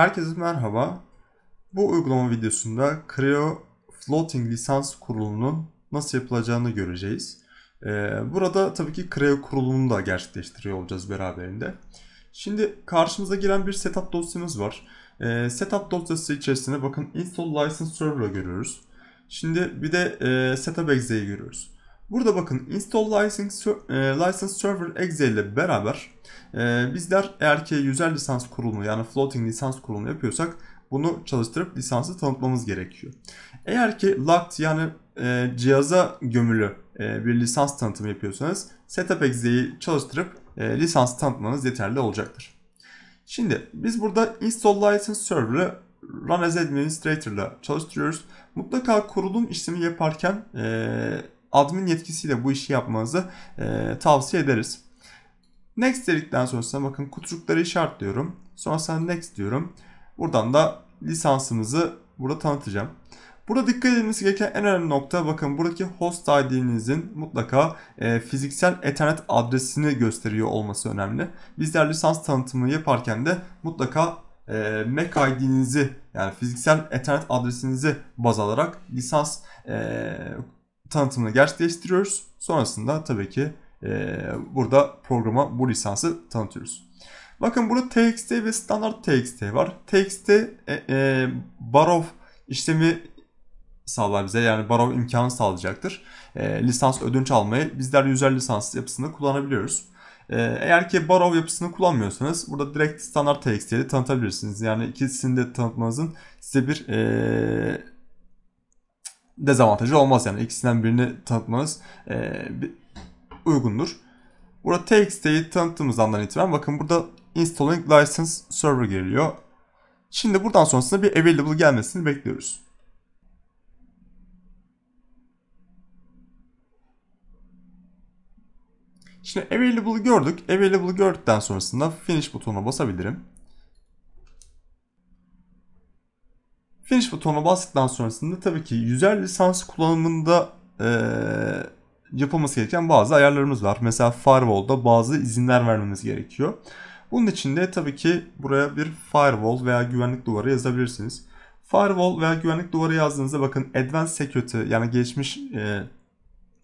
Herkese merhaba. Bu uygulama videosunda Creo Floating lisans kurulumunun nasıl yapılacağını göreceğiz. Ee, burada tabii ki Creo kurulumunu da gerçekleştiriyor olacağız beraberinde. Şimdi karşımıza gelen bir setup dosyamız var. Ee, setup dosyası içerisinde bakın install license server'ı görüyoruz. Şimdi bir de e, setup exe'yi görüyoruz. Burada bakın install license, license server exe ile beraber e, bizler eğer ki yüzer lisans kurulumu yani floating lisans kurulumu yapıyorsak bunu çalıştırıp lisansı tanıtmamız gerekiyor. Eğer ki locked yani e, cihaza gömülü e, bir lisans tanıtımı yapıyorsanız setup exe'yi çalıştırıp lisansı lisans tanıtmanız yeterli olacaktır. Şimdi biz burada install license server'ı run as administrator ile çalıştırıyoruz. Mutlaka kurulum işlemi yaparken e, admin yetkisiyle bu işi yapmanızı e, tavsiye ederiz. Next dedikten sonrasında bakın kutucukları işaretliyorum. Sonrasında next diyorum. Buradan da lisansımızı burada tanıtacağım. Burada dikkat edilmesi gereken en önemli nokta bakın buradaki host ID'nizin mutlaka e, fiziksel ethernet adresini gösteriyor olması önemli. Bizler lisans tanıtımı yaparken de mutlaka e, MAC ID'nizi yani fiziksel ethernet adresinizi baz alarak lisans e, tanıtımını gerçekleştiriyoruz. Sonrasında tabii ki e, burada programa bu lisansı tanıtıyoruz. Bakın burada txt ve standart txt var. Txt e, e, barov işlemi sağlar bize. Yani barov imkanı sağlayacaktır. E, lisans ödünç almayı bizler yüzer lisans yapısında kullanabiliyoruz. E, eğer ki barov yapısını kullanmıyorsanız burada direkt standart txt'yi tanıtabilirsiniz. Yani ikisini de tanıtmanızın size bir e, dezavantajı olmaz yani ikisinden birini tanıtmanız e, uygundur. Burada TXT'yi tanıttığımız andan itibaren bakın burada installing license server geliyor. Şimdi buradan sonrasında bir available gelmesini bekliyoruz. Şimdi available gördük. Available gördükten sonrasında finish butonuna basabilirim. Finish butonuna bastıktan sonrasında tabii ki yüzer lisans kullanımında e, yapılması gereken bazı ayarlarımız var. Mesela firewall'da bazı izinler vermemiz gerekiyor. Bunun için de tabii ki buraya bir firewall veya güvenlik duvarı yazabilirsiniz. Firewall veya güvenlik duvarı yazdığınızda bakın Advanced Security yani geçmiş e,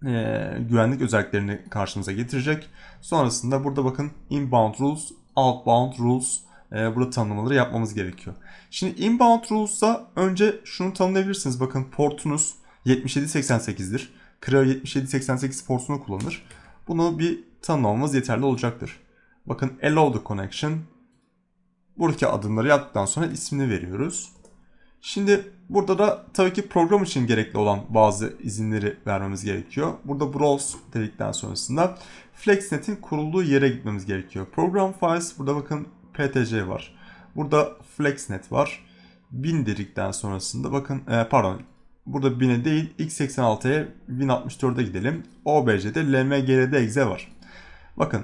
e, güvenlik özelliklerini karşımıza getirecek. Sonrasında burada bakın Inbound Rules, Outbound Rules, ee, burada tanımlamaları yapmamız gerekiyor. Şimdi inbound rules'a önce şunu tanımlayabilirsiniz. Bakın portunuz 7788'dir. Kral 7788 portunu kullanır. Bunu bir tanımlamamız yeterli olacaktır. Bakın allow the connection. Buradaki adımları yaptıktan sonra ismini veriyoruz. Şimdi burada da tabii ki program için gerekli olan bazı izinleri vermemiz gerekiyor. Burada browse dedikten sonrasında FlexNet'in kurulduğu yere gitmemiz gerekiyor. Program files burada bakın PTC var. Burada FlexNet var. 1000 dedikten sonrasında bakın e, pardon burada 1000'e değil x86'ya 1064'e gidelim. OBC'de LMGR'de exe var. Bakın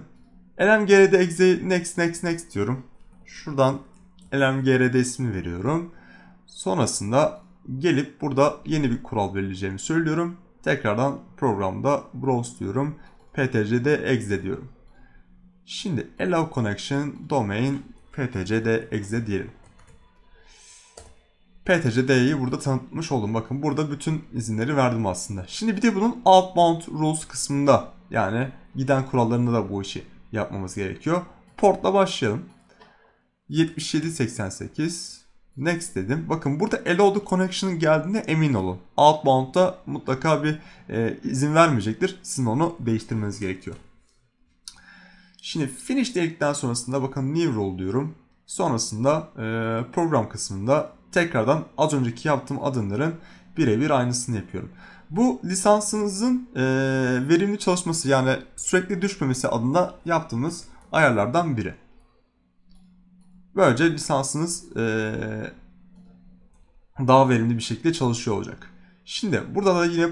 LMGR'de exe next next next diyorum. Şuradan LMGR'de ismi veriyorum. Sonrasında gelip burada yeni bir kural verileceğimi söylüyorum. Tekrardan programda browse diyorum. PTC'de exe diyorum. Şimdi allow connection domain ptcd.exe diyelim. ptcd'yi burada tanıtmış oldum. Bakın burada bütün izinleri verdim aslında. Şimdi bir de bunun outbound rules kısmında yani giden kurallarında da bu işi yapmamız gerekiyor. Portla başlayalım. 7788 Next dedim. Bakın burada allow the connection geldiğinde emin olun. Outbound'da mutlaka bir e, izin vermeyecektir. Sizin onu değiştirmeniz gerekiyor. Şimdi finish dedikten sonrasında bakın new role diyorum. Sonrasında e, program kısmında tekrardan az önceki yaptığım adımların birebir aynısını yapıyorum. Bu lisansınızın e, verimli çalışması yani sürekli düşmemesi adına yaptığımız ayarlardan biri. Böylece lisansınız e, daha verimli bir şekilde çalışıyor olacak. Şimdi burada da yine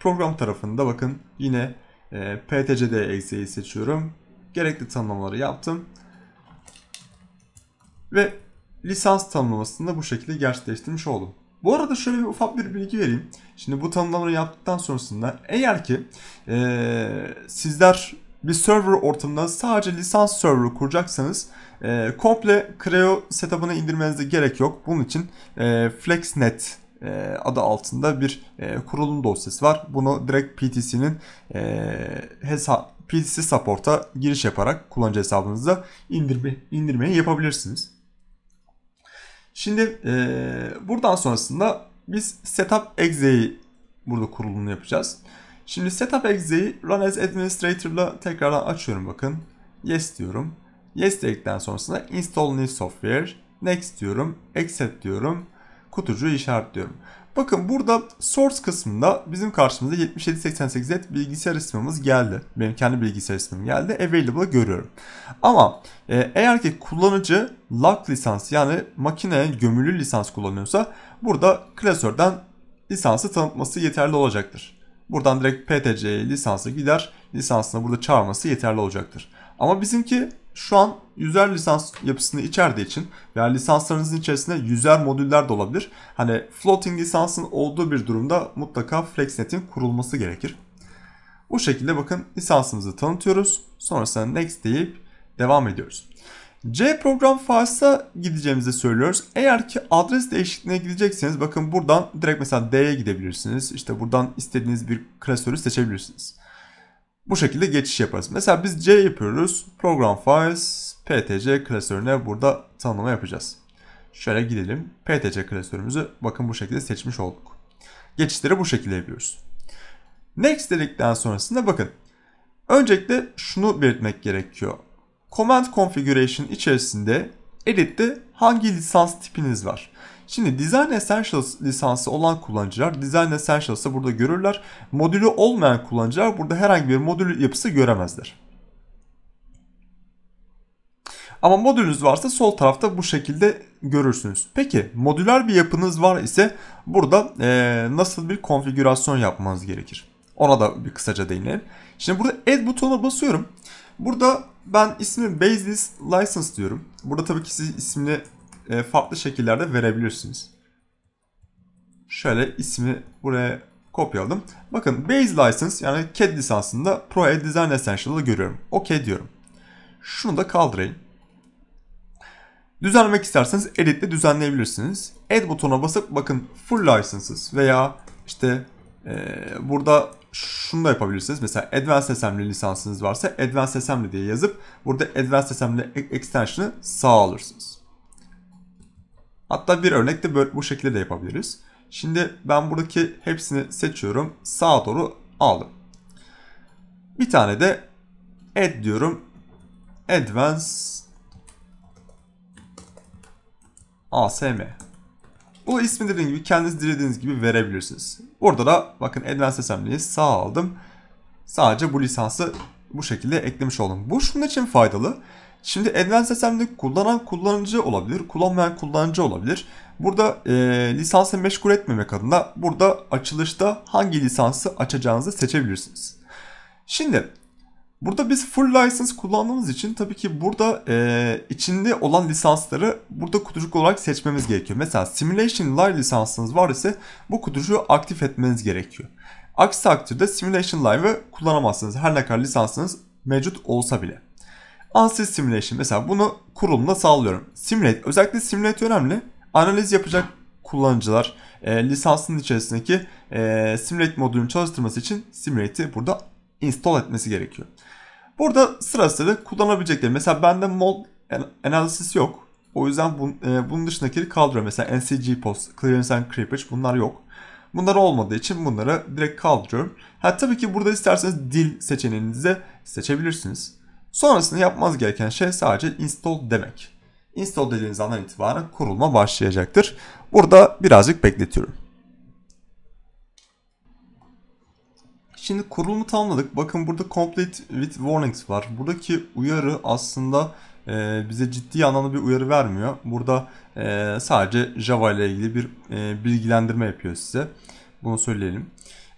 program tarafında bakın yine e, PTCD eksiği seçiyorum gerekli tanımlamaları yaptım. Ve lisans tanımlamasını da bu şekilde gerçekleştirmiş oldum. Bu arada şöyle bir ufak bir bilgi vereyim. Şimdi bu tanımlamayı yaptıktan sonrasında eğer ki ee, sizler bir server ortamında sadece lisans server kuracaksanız e, komple Creo setup'ını indirmenize gerek yok. Bunun için e, FlexNet e, adı altında bir e, kurulum dosyası var. Bunu direkt PTC'nin e, hesap PC Support'a giriş yaparak kullanıcı hesabınızda indirme, indirmeyi yapabilirsiniz. Şimdi e, buradan sonrasında biz setup exe'yi burada kurulumunu yapacağız. Şimdi setup exe'yi run as Administrator'la tekrardan açıyorum bakın. Yes diyorum. Yes dedikten sonrasında install new software, next diyorum, accept diyorum, kutucuğu işaretliyorum. Bakın burada source kısmında bizim karşımıza 7788 et bilgisayar ismimiz geldi. Benim kendi bilgisayar ismim geldi. Available görüyorum. Ama e, eğer ki kullanıcı lock lisans yani makineye gömülü lisans kullanıyorsa burada klasörden lisansı tanıtması yeterli olacaktır. Buradan direkt PTC lisansı gider. Lisansını burada çağırması yeterli olacaktır. Ama bizimki şu an yüzer lisans yapısını içerdiği için veya yani lisanslarınızın içerisinde yüzer modüller de olabilir. Hani floating lisansın olduğu bir durumda mutlaka FlexNet'in kurulması gerekir. Bu şekilde bakın lisansımızı tanıtıyoruz. Sonrasında next deyip devam ediyoruz. C program files'a gideceğimizi söylüyoruz. Eğer ki adres değişikliğine gidecekseniz bakın buradan direkt mesela D'ye gidebilirsiniz. İşte buradan istediğiniz bir klasörü seçebilirsiniz. Bu şekilde geçiş yaparız. Mesela biz C yapıyoruz. Program Files PTC klasörüne burada tanımlama yapacağız. Şöyle gidelim. PTC klasörümüzü bakın bu şekilde seçmiş olduk. Geçişleri bu şekilde yapıyoruz. Next dedikten sonrasında bakın. Öncelikle şunu belirtmek gerekiyor. Command Configuration içerisinde Edit'te hangi lisans tipiniz var? Şimdi Design Essentials lisansı olan kullanıcılar Design Essentials'ı burada görürler. Modülü olmayan kullanıcılar burada herhangi bir modül yapısı göremezler. Ama modülünüz varsa sol tarafta bu şekilde görürsünüz. Peki modüler bir yapınız var ise burada e, nasıl bir konfigürasyon yapmanız gerekir? Ona da bir kısaca değinelim. Şimdi burada add butonuna basıyorum. Burada ben ismi baseless license diyorum. Burada tabii ki siz isimli e, farklı şekillerde verebilirsiniz. Şöyle ismi buraya kopyaladım. Bakın base license yani CAD lisansında Pro Air Design Essential'ı görüyorum. OK diyorum. Şunu da kaldırayım. Düzenlemek isterseniz editle düzenleyebilirsiniz. Add butonuna basıp bakın full licenses veya işte e, burada şunu da yapabilirsiniz. Mesela Advanced Assembly lisansınız varsa Advanced Assembly diye yazıp burada Advanced Assembly extension'ı sağ alırsınız. Hatta bir örnekte böyle bu şekilde de yapabiliriz. Şimdi ben buradaki hepsini seçiyorum. Sağa doğru aldım. Bir tane de add diyorum. advance ASM. Bu ismi dediğim gibi kendiniz dilediğiniz gibi verebilirsiniz. Burada da bakın Advanced Assembly'yi sağ aldım. Sadece bu lisansı bu şekilde eklemiş oldum. Bu şunun için faydalı. Şimdi Advanced Assembly kullanan kullanıcı olabilir, kullanmayan kullanıcı olabilir. Burada e, lisansı meşgul etmemek adına burada açılışta hangi lisansı açacağınızı seçebilirsiniz. Şimdi burada biz full license kullandığımız için tabii ki burada e, içinde olan lisansları burada kutucuk olarak seçmemiz gerekiyor. Mesela Simulation Live lisansınız var ise bu kutucuğu aktif etmeniz gerekiyor. Aksi takdirde Simulation Live'ı kullanamazsınız her ne kadar lisansınız mevcut olsa bile. Ansys Simulation. Mesela bunu kurulumda sağlıyorum. Simulate. Özellikle Simulate önemli. Analiz yapacak kullanıcılar e, lisansın içerisindeki e, Simulate modülünü çalıştırması için Simulate'i burada install etmesi gerekiyor. Burada sırasıyla kullanabilecekleri. Mesela bende mod analysis yok. O yüzden bun, e, bunun dışındakileri kaldırıyorum. Mesela NCG post, clearance and creepage bunlar yok. Bunlar olmadığı için bunları direkt kaldırıyorum. Ha tabii ki burada isterseniz dil seçeneğinizi de seçebilirsiniz. Sonrasında yapmanız gereken şey sadece install demek. Install dediğiniz andan itibaren kurulma başlayacaktır. Burada birazcık bekletiyorum. Şimdi kurulumu tamamladık. Bakın burada complete with warnings var. Buradaki uyarı aslında e, bize ciddi anlamda bir uyarı vermiyor. Burada e, sadece Java ile ilgili bir e, bilgilendirme yapıyor size. Bunu söyleyelim.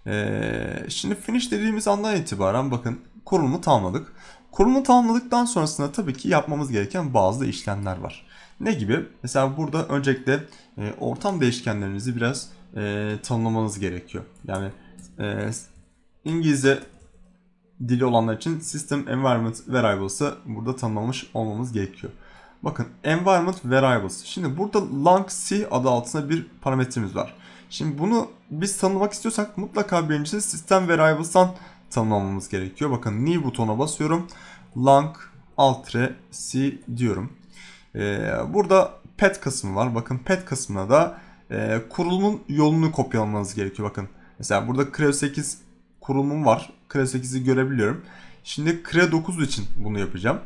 E, şimdi finish dediğimiz andan itibaren bakın kurulumu tamamladık. Korumu tamamladıktan sonrasında tabii ki yapmamız gereken bazı işlemler var. Ne gibi? Mesela burada öncelikle e, ortam değişkenlerinizi biraz e, tanımlamanız gerekiyor. Yani e, İngilizce dili olanlar için System Environment Variables'ı burada tanımlamış olmamız gerekiyor. Bakın Environment Variables. Şimdi burada lang C adı altında bir parametremiz var. Şimdi bunu biz tanımak istiyorsak mutlaka birincisi System Variables'tan tanımlamak tanımlamamız gerekiyor. Bakın new butona basıyorum. Lang altre c diyorum. Ee, burada pet kısmı var. Bakın pet kısmına da e, kurulumun yolunu kopyalamanız gerekiyor. Bakın mesela burada crev 8 kurulumum var. Crev 8'i görebiliyorum. Şimdi crev 9 için bunu yapacağım.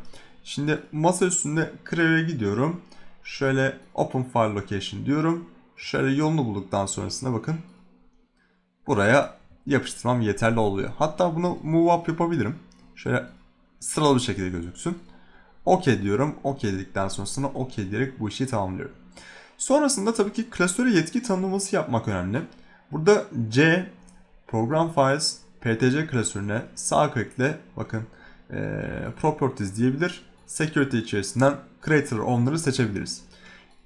Şimdi masa üstünde crev'e gidiyorum. Şöyle open file location diyorum. Şöyle yolunu bulduktan sonrasında bakın buraya yapıştırmam yeterli oluyor. Hatta bunu move up yapabilirim. Şöyle sıralı bir şekilde gözüksün. OK diyorum. OK dedikten sonrasında OK diyerek bu işi tamamlıyorum. Sonrasında tabii ki klasörü yetki tanımlaması yapmak önemli. Burada C Program Files PTC klasörüne sağ klikle bakın e, Properties diyebilir. Security içerisinden Creator onları seçebiliriz.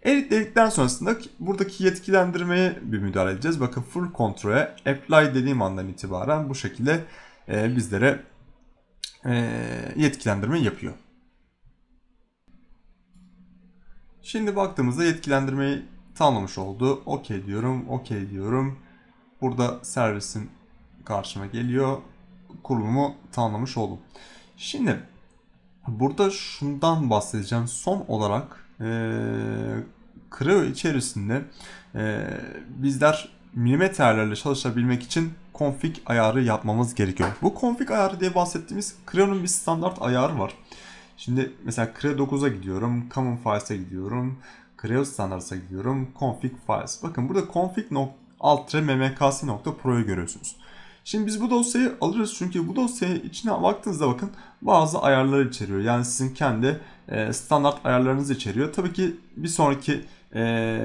Edit dedikten sonrasında buradaki yetkilendirmeye bir müdahale edeceğiz. Bakın full kontrole apply dediğim andan itibaren bu şekilde e, bizlere e, yetkilendirme yapıyor. Şimdi baktığımızda yetkilendirmeyi tamamlamış oldu. Ok diyorum, ok diyorum. Burada servisim karşıma geliyor. Kurulumu tamamlamış oldum. Şimdi burada şundan bahsedeceğim. Son olarak e, kırığı içerisinde e, bizler milimetrelerle çalışabilmek için config ayarı yapmamız gerekiyor. Bu config ayarı diye bahsettiğimiz Creo'nun bir standart ayarı var. Şimdi mesela Creo 9'a gidiyorum, Common Files'e gidiyorum, Creo Standards'a gidiyorum, Config Files. Bakın burada config config.alt-mmkc.pro'yu görüyorsunuz. Şimdi biz bu dosyayı alırız çünkü bu dosyaya içine baktığınızda bakın bazı ayarları içeriyor. Yani sizin kendi e, standart ayarlarınızı içeriyor. Tabii ki bir sonraki e,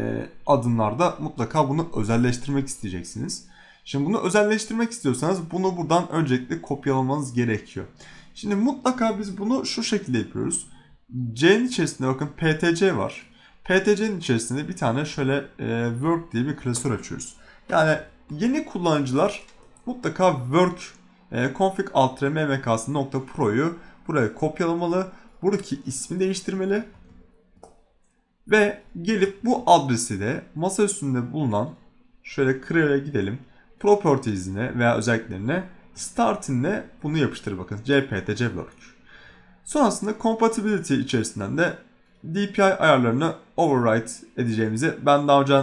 adımlarda mutlaka bunu özelleştirmek isteyeceksiniz. Şimdi bunu özelleştirmek istiyorsanız bunu buradan öncelikle kopyalamanız gerekiyor. Şimdi mutlaka biz bunu şu şekilde yapıyoruz. C'nin içerisinde bakın PTC var. PTC'nin içerisinde bir tane şöyle e, work diye bir klasör açıyoruz. Yani yeni kullanıcılar mutlaka work e, config alt mvkc.pro'yu buraya kopyalamalı buradaki ismi değiştirmeli. Ve gelip bu adresi de masa üstünde bulunan şöyle create'e gidelim. Properties'ine veya özelliklerine start'inle bunu yapıştır bakın. cptc block. Sonrasında compatibility içerisinden de DPI ayarlarını override edeceğimizi ben daha önce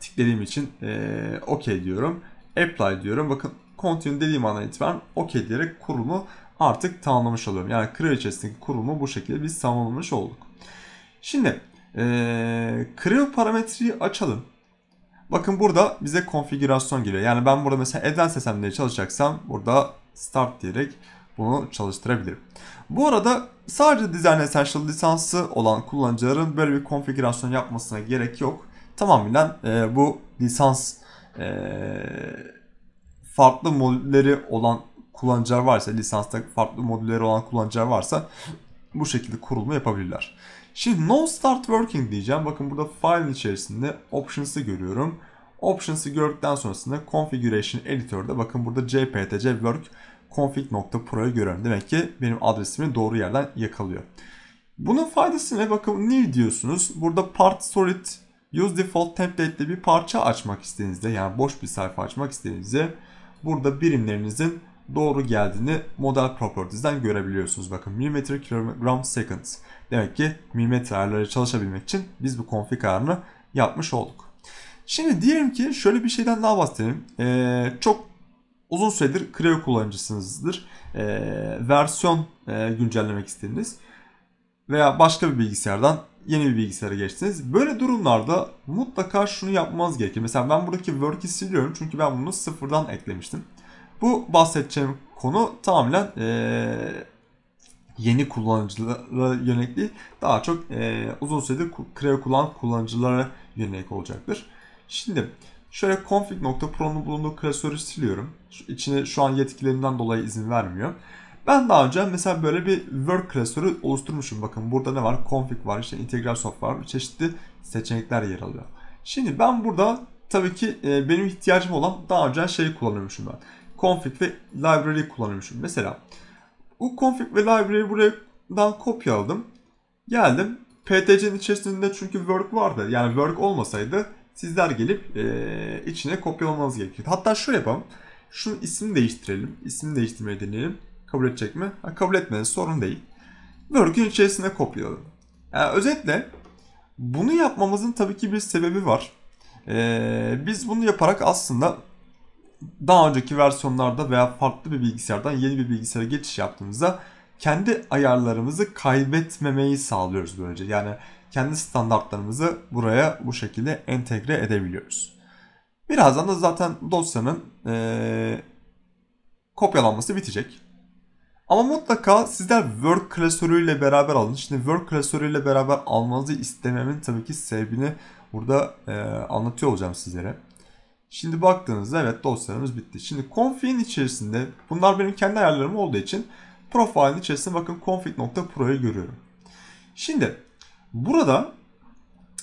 tıkladığım için ee, OK diyorum. Apply diyorum. Bakın continue dediğim andan itibaren OK diyerek kurulumu artık tamamlamış oluyorum. Yani kraliçesinin kurumu bu şekilde biz tamamlamış olduk. Şimdi e, Creo parametreyi açalım. Bakın burada bize konfigürasyon geliyor. Yani ben burada mesela advanced assembly çalışacaksam burada start diyerek bunu çalıştırabilirim. Bu arada sadece Design Essential lisansı olan kullanıcıların böyle bir konfigürasyon yapmasına gerek yok. Tamamen e, bu lisans e, farklı modülleri olan kullanıcılar varsa, lisansta farklı modülleri olan kullanıcılar varsa bu şekilde kurulma yapabilirler. Şimdi no start working diyeceğim. Bakın burada file içerisinde options'ı görüyorum. Options'ı gördükten sonrasında configuration editor'da. bakın burada cptc work config.pro'yu görüyorum. Demek ki benim adresimi doğru yerden yakalıyor. Bunun faydası ne? Bakın new diyorsunuz. Burada part solid use default template bir parça açmak istediğinizde yani boş bir sayfa açmak istediğinizde burada birimlerinizin doğru geldiğini model properties'den görebiliyorsunuz. Bakın milimetre kilogram second. Demek ki milimetre ayarları çalışabilmek için biz bu config ayarını yapmış olduk. Şimdi diyelim ki şöyle bir şeyden daha bahsedelim. Ee, çok uzun süredir Creo kullanıcısınızdır. Ee, versiyon e, güncellemek istediniz. Veya başka bir bilgisayardan yeni bir bilgisayara geçtiniz. Böyle durumlarda mutlaka şunu yapmanız gerekir. Mesela ben buradaki work'i siliyorum çünkü ben bunu sıfırdan eklemiştim. Bu bahsedeceğim konu tamamen e, yeni kullanıcılara yönelik değil. Daha çok e, uzun süredir Creo kullanan kullanıcılara yönelik olacaktır. Şimdi şöyle config.pro'nun bulunduğu klasörü siliyorum. Şu, içine şu an yetkilerinden dolayı izin vermiyor. Ben daha önce mesela böyle bir work klasörü oluşturmuşum. Bakın burada ne var? Config var, işte integral soft var. Çeşitli seçenekler yer alıyor. Şimdi ben burada tabii ki e, benim ihtiyacım olan daha önce şeyi kullanıyormuşum ben config ve library kullanıyormuşum. Mesela bu config ve library buradan kopyaladım Geldim. PTC'nin içerisinde çünkü work vardı. Yani work olmasaydı sizler gelip e, içine kopyalamanız gerekiyor. Hatta şöyle yapalım. Şunun ismini değiştirelim. İsmini değiştirmeyi deneyelim. Kabul edecek mi? Ha, kabul etmeniz Sorun değil. Work'ün içerisine kopyaladım. Yani özetle bunu yapmamızın tabii ki bir sebebi var. Ee, biz bunu yaparak aslında daha önceki versiyonlarda veya farklı bir bilgisayardan yeni bir bilgisayara geçiş yaptığımızda kendi ayarlarımızı kaybetmemeyi sağlıyoruz böylece. Yani kendi standartlarımızı buraya bu şekilde entegre edebiliyoruz. Birazdan da zaten dosyanın ee, kopyalanması bitecek. Ama mutlaka sizler Word klasörüyle beraber alın. Şimdi Word klasörüyle beraber almanızı istememin tabii ki sebebini burada e, anlatıyor olacağım sizlere. Şimdi baktığınızda evet dosyalarımız bitti. Şimdi config'in içerisinde bunlar benim kendi ayarlarım olduğu için profilin içerisinde bakın config.pro'yu görüyorum. Şimdi burada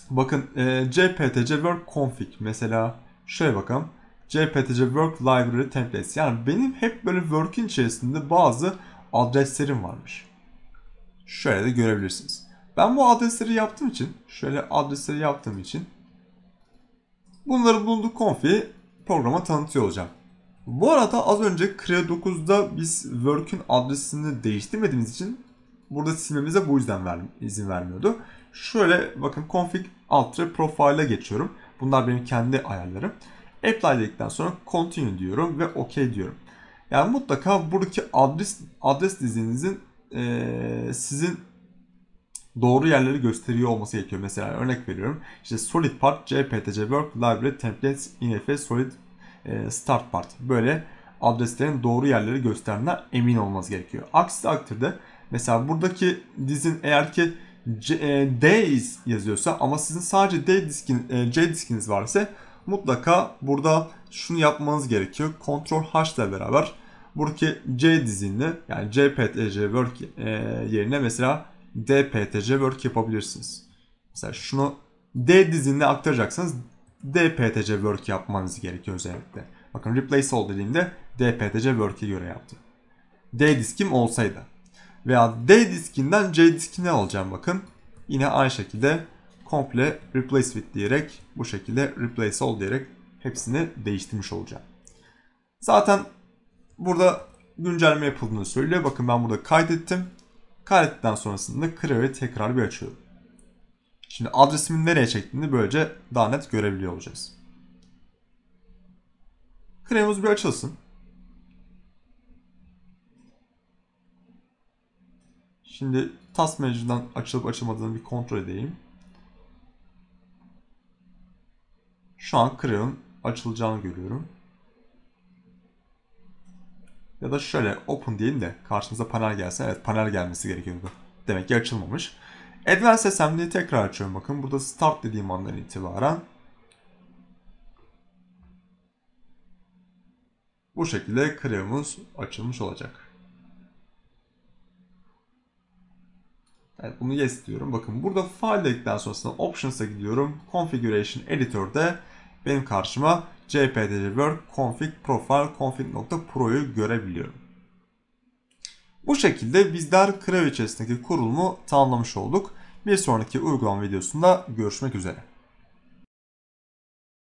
bakın e, cptc work config mesela şöyle bakalım. cptc work library templates yani benim hep böyle work'in içerisinde bazı adreslerim varmış. Şöyle de görebilirsiniz. Ben bu adresleri yaptığım için şöyle adresleri yaptığım için Bunları bulunduk konfiyi programa tanıtıyor olacağım. Bu arada az önce Creo 9'da biz work'ün adresini değiştirmediğimiz için burada silmemize bu yüzden ver, izin vermiyordu. Şöyle bakın config altra profile'a geçiyorum. Bunlar benim kendi ayarlarım. Apply dedikten sonra continue diyorum ve OK diyorum. Yani mutlaka buradaki adres adres dizinizin e, sizin doğru yerleri gösteriyor olması gerekiyor. Mesela örnek veriyorum. İşte solid part cptc work library templates inf solid e, start part. Böyle adreslerin doğru yerleri gösterdiğinden emin olmaz gerekiyor. Aksi takdirde mesela buradaki dizin eğer ki C, e, D yazıyorsa ama sizin sadece D diskin, e, C diskiniz varsa mutlaka burada şunu yapmanız gerekiyor. Ctrl H ile beraber buradaki C dizini yani cptc work e, yerine mesela DPTC work yapabilirsiniz. Mesela şunu D dizinde aktaracaksanız DPTC work yapmanız gerekiyor özellikle. Bakın replace all dediğimde DPTC Word'e göre yaptı. D diskim olsaydı. Veya D diskinden C diskine alacağım bakın. Yine aynı şekilde komple replace with diyerek bu şekilde replace all diyerek hepsini değiştirmiş olacağım. Zaten burada güncelleme yapıldığını söylüyor. Bakın ben burada kaydettim. Kaydettikten sonrasında Clear'ı tekrar bir açıyorum. Şimdi adresimin nereye çektiğini böylece daha net görebiliyor olacağız. Claim'imiz bir açılsın. Şimdi Task Manager'dan açılıp açılmadığını bir kontrol edeyim. Şu an Creon açılacağını görüyorum. Ya da şöyle open diyelim de karşımıza panel gelse Evet panel gelmesi gerekiyordu. Demek ki açılmamış. Advanced Assembly'yi tekrar açıyorum. Bakın burada start dediğim andan itibaren bu şekilde kremimiz açılmış olacak. Evet bunu yes diyorum. Bakın burada file dedikten sonrasında options'a gidiyorum. Configuration Editor'de benim karşıma cpdg work config profile config.pro'yu görebiliyorum. Bu şekilde bizler krev içerisindeki kurulumu tamamlamış olduk. Bir sonraki uygulama videosunda görüşmek üzere.